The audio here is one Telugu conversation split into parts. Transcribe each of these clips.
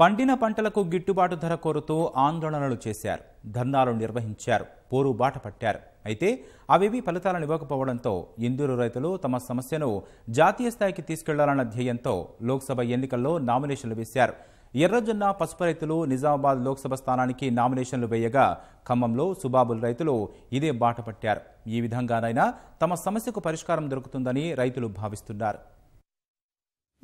పండిన పంటలకు గిట్టుబాటు ధర కోరుతూ ఆందోళనలు చేశారు ధర్నాలు నిర్వహించారు పోరు బాట పట్టారు అయితే అవేవి ఫలితాలను ఇవ్వకపోవడంతో ఇందూరు రైతులు తమ సమస్యను జాతీయ స్థాయికి తీసుకెళ్లాలన్న ధ్యేయంతో లోక్సభ ఎన్నికల్లో నామినేషన్లు వేశారు ఎర్రజొన్న పసుపు రైతులు నిజామాబాద్ లోక్సభ స్థానానికి నామినేషన్లు వేయగా ఖమ్మంలో సుబాబుల్ రైతులు ఇదే బాట పట్టారు ఈ విధంగానైనా తమ సమస్యకు పరిష్కారం దొరుకుతుందని రైతులు భావిస్తున్నారు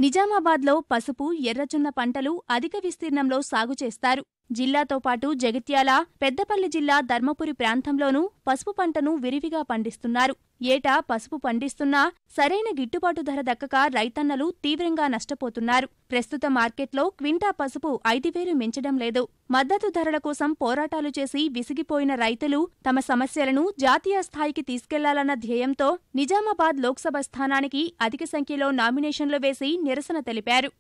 నిజామాబాద్లో పసుపు ఎర్రచున్న పంటలు అధిక విస్తీర్ణంలో సాగు చేస్తారు జిల్లాతో పాటు జగిత్యాల పెద్దపల్లి జిల్లా ధర్మపురి ప్రాంతంలోనూ పసుపు పంటను విరివిగా పండిస్తున్నారు ఏటా పసుపు పండిస్తున్నా సరైన గిట్టుబాటు ధర దక్కక రైతన్నలు తీవ్రంగా నష్టపోతున్నారు ప్రస్తుత మార్కెట్లో క్వింటా పసుపు ఐదు వేలు మించడం లేదు మద్దతు ధరల కోసం పోరాటాలు చేసి విసిగిపోయిన రైతులు తమ సమస్యలను జాతీయ స్థాయికి తీసుకెళ్లాలన్న ధ్యేయంతో నిజామాబాద్ లోక్సభ స్థానానికి అధిక సంఖ్యలో నామినేషన్లు వేసి నిరసన తెలిపారు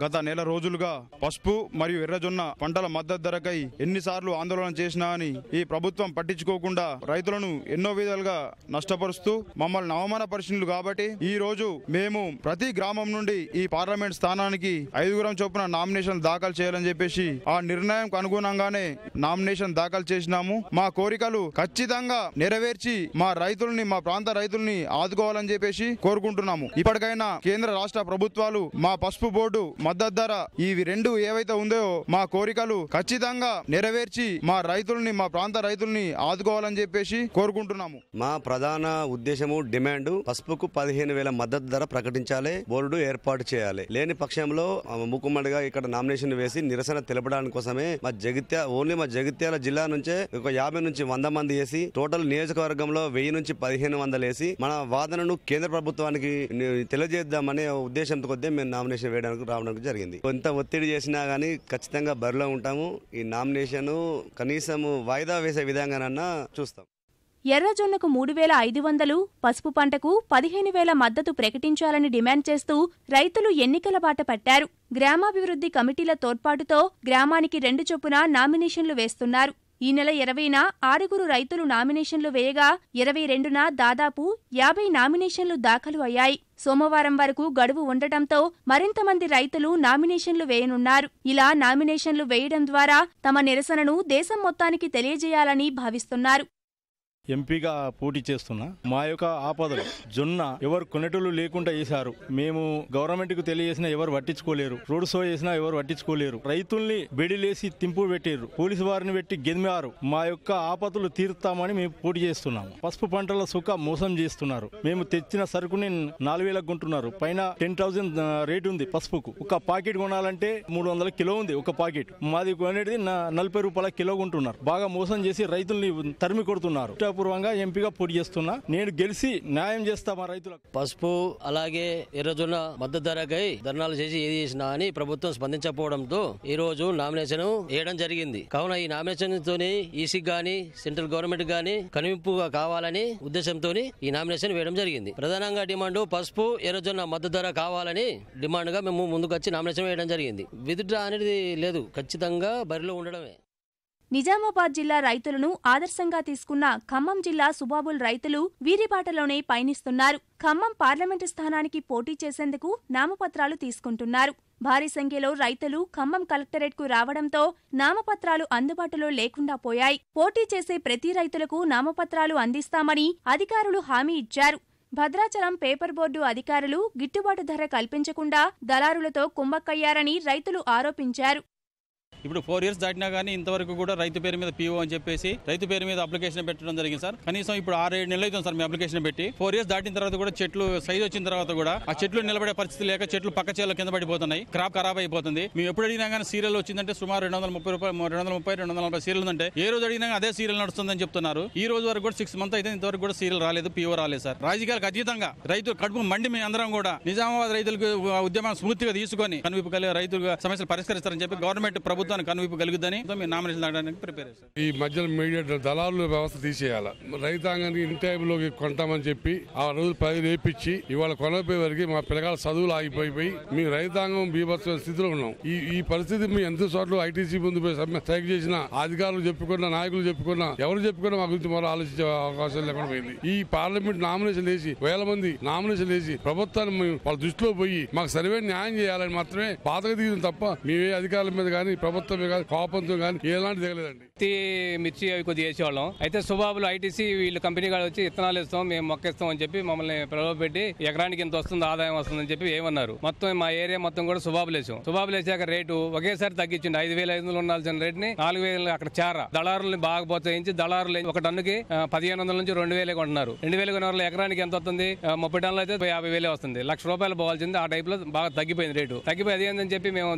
గత నెల రోజులుగా పసుపు మరియు ఎర్రజొన్న పంటల మద్దతు ధరకై ఎన్నిసార్లు ఆందోళన చేసినా అని ఈ ప్రభుత్వం పట్టించుకోకుండా రైతులను ఎన్నో విధాలుగా నష్టపరుస్తూ మమ్మల్ని అవమాన పరిశీలు కాబట్టి ఈ రోజు మేము ప్రతి గ్రామం నుండి ఈ పార్లమెంట్ స్థానానికి ఐదుగురం చొప్పున నామినేషన్ దాఖలు చేయాలని చెప్పేసి ఆ నిర్ణయం అనుగుణంగానే నామినేషన్ దాఖలు చేసినాము మా కోరికలు ఖచ్చితంగా నెరవేర్చి మా రైతుల్ని మా ప్రాంత రైతుల్ని ఆదుకోవాలని చెప్పేసి కోరుకుంటున్నాము ఇప్పటికైనా కేంద్ర రాష్ట్ర ప్రభుత్వాలు మా పసుపు బోర్డు మద్దతు ధర ఇవి రెండు ఏవైతే ఉందో మా కోరికలు ఖచ్చితంగా నెరవేర్చి మా రైతుల్ని మా ప్రాంత రైతుల్ని ఆదుకోవాలని చెప్పేసి కోరుకుంటున్నాము మా ప్రధాన ఉద్దేశము డిమాండ్ పసుపుకు పదిహేను వేల మద్దతు ధర ప్రకటించాలి బోర్డు ఏర్పాటు చేయాలి లేని పక్షంలో ముక్కుమ్మడిగా ఇక్కడ నామినేషన్ వేసి నిరసన తెలపడానికి కోసమే మా జగిత్య ఓన్లీ మా జగిత్యాల జిల్లా నుంచే ఒక యాభై నుంచి వంద మంది వేసి టోటల్ నియోజకవర్గంలో వెయ్యి నుంచి పదిహేను వందలు వేసి మన వాదనను కేంద్ర ప్రభుత్వానికి తెలియజేద్దామనే ఉద్దేశంతో కొద్దీ మేము నామినేషన్ వేయడానికి రావడం జరిగింది కొంత ఒత్తిడి చేసినా కానీ ఖచ్చితంగా బరిలో ఉంటాము ఈ నామినేషన్ కనీసం వాయిదా వేసే విధంగానన్నా చూస్తాం ఎర్రజొన్నకు మూడు వేల ఐదు వందలు పసుపు పంటకు పదిహేను వేల మద్దతు ప్రకటించాలని డిమాండ్ చేస్తూ రైతులు ఎన్నికల బాట పట్టారు గ్రామాభివృద్ధి కమిటీల తోడ్పాటుతో గ్రామానికి రెండు చొప్పున నామినేషన్లు వేస్తున్నారు ఈ నెల ఇరవైన ఆరుగురు రైతులు నామినేషన్లు వేయగా ఇరవై రెండున దాదాపు యాభై నామినేషన్లు దాఖలు అయ్యాయి సోమవారం వరకు గడువు ఉండటంతో మరింతమంది రైతులు నామినేషన్లు వేయనున్నారు ఇలా నామినేషన్లు వేయడం ద్వారా తమ నిరసనను దేశం మొత్తానికి తెలియజేయాలని భావిస్తున్నారు ఎంపీగా పోటీ చేస్తున్నా మా యొక్క ఆపదలు జొన్న ఎవరు కొనేటోళ్ళు లేకుండా చేశారు మేము గవర్నమెంట్ కు తెలియజేసిన ఎవరు పట్టించుకోలేరు రోడ్ షో చేసినా ఎవరు పట్టించుకోలేరు రైతుల్ని బెడిలేసి తింపు పెట్టారు పోలీసు వారిని పెట్టి గెదిమారు మా యొక్క ఆపదలు తీరుతామని మేము పోటీ చేస్తున్నాము పసుపు పంటల సుఖ మోసం చేస్తున్నారు మేము తెచ్చిన సరుకుని నాలుగు వేలకు కొంటున్నారు పైన టెన్ థౌసండ్ రేట్ ఉంది పసుపుకు ఒక పాకెట్ కొనాలంటే మూడు వందల కిలో ఉంది ఒక పాకెట్ మాది కొనేది నలభై రూపాయల కిలో కొంటున్నారు బాగా మోసం చేసి రైతుల్ని తరిమి కొడుతున్నారు హృదయపూర్వకంగా ఎంపీగా పోటీ చేస్తున్నా నేను గెలిచి న్యాయం చేస్తా మా రైతులకు పసుపు అలాగే ఎర్రజొన్న మద్దతు ధరకై ధర్నాలు చేసి ఏది చేసినా అని ప్రభుత్వం స్పందించకపోవడంతో ఈ రోజు నామినేషన్ వేయడం జరిగింది కావున ఈ నామినేషన్ తోని ఈసీ గాని సెంట్రల్ గవర్నమెంట్ గాని కనువింపుగా కావాలని ఉద్దేశంతో ఈ నామినేషన్ వేయడం జరిగింది ప్రధానంగా డిమాండ్ పసుపు ఎర్రజొన్న మద్దతు ధర కావాలని డిమాండ్ గా మేము ముందుకు వచ్చి నామినేషన్ వేయడం జరిగింది విధుట అనేది లేదు ఖచ్చితంగా బరిలో ఉండడమే నిజామాబాద్ జిల్లా రైతులను ఆదర్శంగా తీసుకున్న ఖమ్మం జిల్లా సుబాబుల్ రైతులు వీరిబాటలోనే పయనిస్తున్నారు ఖమ్మం పార్లమెంటు స్థానానికి పోటీ చేసేందుకు నామపత్రాలు తీసుకుంటున్నారు భారీ సంఖ్యలో రైతులు ఖమ్మం కలెక్టరేట్కు రావడంతో నామపత్రాలు అందుబాటులో లేకుండా పోయాయి పోటీ చేసే ప్రతి రైతులకు నామపత్రాలు అందిస్తామని అధికారులు హామీ ఇచ్చారు భద్రాచలం పేపర్ బోర్డు అధికారులు గిట్టుబాటు ధర కల్పించకుండా దళారులతో కుంభక్కయ్యారని రైతులు ఆరోపించారు ఇప్పుడు ఫోర్ ఇయర్స్ దాటినా కానీ ఇంతవరకు కూడా రైతు పేరు మీద పీఓ అని చెప్పేసి రైతు పేరు మీద అప్లికేషన్ పెట్టడం జరిగింది సార్ కనీసం ఇప్పుడు ఆరు ఏడు నెలలు అవుతుంది సార్ మీ అప్లికేషన్ పెట్టి ఫోర్ ఇయర్స్ దాటిన తర్వాత కూడా చెట్లు సైజ్ వచ్చిన తర్వాత కూడా ఆ చెట్లు నిలబడే పరిస్థితి లేక చెట్లు పక్క చేల కింద పడిపోతున్నాయి క్రాప్ ఖరాబ్ అయిపోతుంది మేము ఎప్పుడు అడిగినా కానీ సీరియల్ వచ్చిందంటే సుమారు రెండు వందల ముప్పై రూపాయలు రెండు వందల ముప్పై రెండు వందల నలభై సీరియల్ అంటే ఏ రోజు అడిగినా అదే సీరియల్ నడుస్తుందని చెప్తున్నారు ఈ రోజు వరకు కూడా సిక్స్ మంత్ అయితే ఇంతవరకు కూడా సీరియల్ రాలేదు పీఓ రాలేదు సార్ రాజకీయాలకు అతీతంగా రైతులు కడుపు మండి మీ అందరం కూడా నిజామాబాద్ రైతులకు ఉద్యమం స్ఫూర్తిగా తీసుకొని కనువిపు కలిగే రైతులు సమస్యలు పరిష్కరిస్తారని చెప్పి గవర్నమెంట్ ప్రభుత్వం ప్రభుత్వాన్ని కనువిపగలుగుద్దని మేము నామినేషన్ దాడడానికి ప్రిపేర్ చేస్తాం ఈ మధ్యలో మీడియా దళాలు వ్యవస్థ తీసేయాలి రైతాంగాన్ని ఇన్ టైంలోకి కొంటామని చెప్పి ఆ రోజు పది వేపించి ఇవాళ కొనపోయే వరకు మా పిల్లగాల చదువులు ఆగిపోయిపోయి మీ రైతాంగం బీభత్స స్థితిలో ఉన్నాం ఈ ఈ పరిస్థితి మీ ఎంత చోట్ల ఐటీసీ ముందు స్ట్రైక్ చేసిన అధికారులు చెప్పుకున్నా నాయకులు చెప్పుకున్నా ఎవరు చెప్పుకున్నా మా గురించి మరో ఆలోచించే అవకాశం లేకుండా పోయింది ఈ పార్లమెంట్ నామినేషన్ వేసి వేల మంది నామినేషన్ వేసి ప్రభుత్వాన్ని వాళ్ళ దృష్టిలో పోయి మాకు సరివే న్యాయం చేయాలని మాత్రమే బాధగా తీయడం తప్ప మేమే అధికారుల మీద కానీ ప్రభుత్వం కోపంతో కోపంతో కానీ ఎలాంటి తెలియదండి మిర్చి అవి కొద్దిగా చేసేవాళ్ళం అయితే సుబాబులు ఐటీసీ వీళ్ళు కంపెనీ కాడ వచ్చి ఇత్తనాలు ఇస్తాం మేము మొక్క అని చెప్పి మమ్మల్ని పెట్టి ఎకరానికి ఇంత వస్తుంది ఆదాయం వస్తుందని చెప్పి ఏమన్నారు మొత్తం మా ఏరియా మొత్తం కూడా సుబాబులు వేసాం సుబాబులు వేసాక రేటు ఒకేసారి తగ్గించింది ఐదు వేల ఐదు వందలు ఉండాల్సిన ని నాలుగు వేలు అక్కడ చార దళారులను బాగా ప్రోత్సహించి దళారులు ఒక టన్నుకి పదిహేను వందల నుంచి రెండు వేలే కొంటున్నారు రెండు వేలు వందల ఎకరానికి ఎంత వస్తుంది ముప్పై టన్నులు అయితే యాభై వేలే వస్తుంది లక్ష రూపాయలు పోవాల్సింది ఆ టైప్ లో బాగా తగ్గిపోయింది రేటు తగ్గిపోయి అదేందని చెప్పి మేము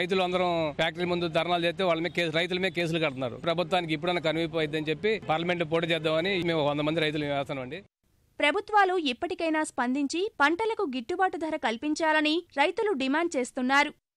రైతులు అందరం ఫ్యాక్టరీ ముందు ధర్నాలు చేస్తే వాళ్ళ మీద కేసు రైతుల మీద కేసులు కడుతున్నారు ప్రభుత్వానికి ఇప్పుడన్నా కనువిపు చెప్పి పార్లమెంట్ పోటీ చేద్దామని మేము వంద మంది రైతులు వేస్తామండి ప్రభుత్వాలు ఇప్పటికైనా స్పందించి పంటలకు గిట్టుబాటు ధర కల్పించాలని రైతులు డిమాండ్ చేస్తున్నారు